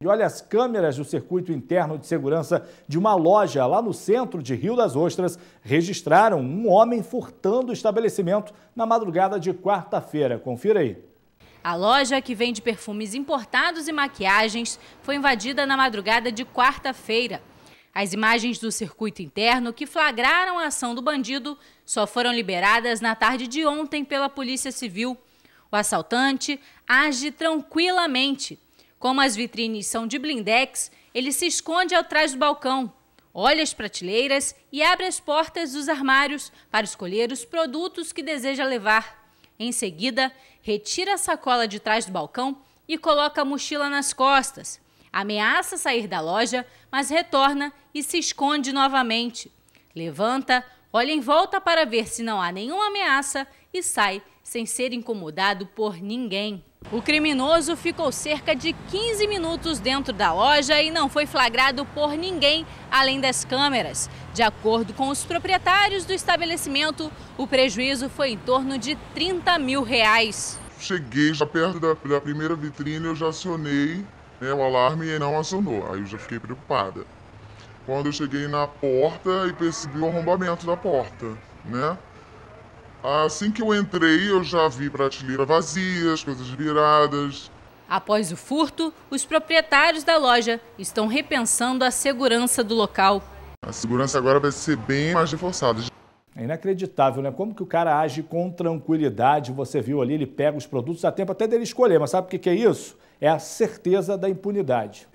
E olha, as câmeras do circuito interno de segurança de uma loja lá no centro de Rio das Ostras registraram um homem furtando o estabelecimento na madrugada de quarta-feira. Confira aí. A loja, que vende perfumes importados e maquiagens, foi invadida na madrugada de quarta-feira. As imagens do circuito interno que flagraram a ação do bandido só foram liberadas na tarde de ontem pela Polícia Civil. O assaltante age tranquilamente, como as vitrines são de blindex, ele se esconde atrás do balcão, olha as prateleiras e abre as portas dos armários para escolher os produtos que deseja levar. Em seguida, retira a sacola de trás do balcão e coloca a mochila nas costas. Ameaça sair da loja, mas retorna e se esconde novamente. Levanta, olha em volta para ver se não há nenhuma ameaça e sai sem ser incomodado por ninguém. O criminoso ficou cerca de 15 minutos dentro da loja e não foi flagrado por ninguém além das câmeras. De acordo com os proprietários do estabelecimento, o prejuízo foi em torno de 30 mil reais. Cheguei já perto da, da primeira vitrine, eu já acionei né, o alarme e não acionou. Aí eu já fiquei preocupada. Quando eu cheguei na porta e percebi o arrombamento da porta, né? Assim que eu entrei, eu já vi prateleira vazias, coisas viradas. Após o furto, os proprietários da loja estão repensando a segurança do local. A segurança agora vai ser bem mais reforçada. É inacreditável, né? Como que o cara age com tranquilidade? Você viu ali, ele pega os produtos a tempo até dele escolher, mas sabe o que é isso? É a certeza da impunidade.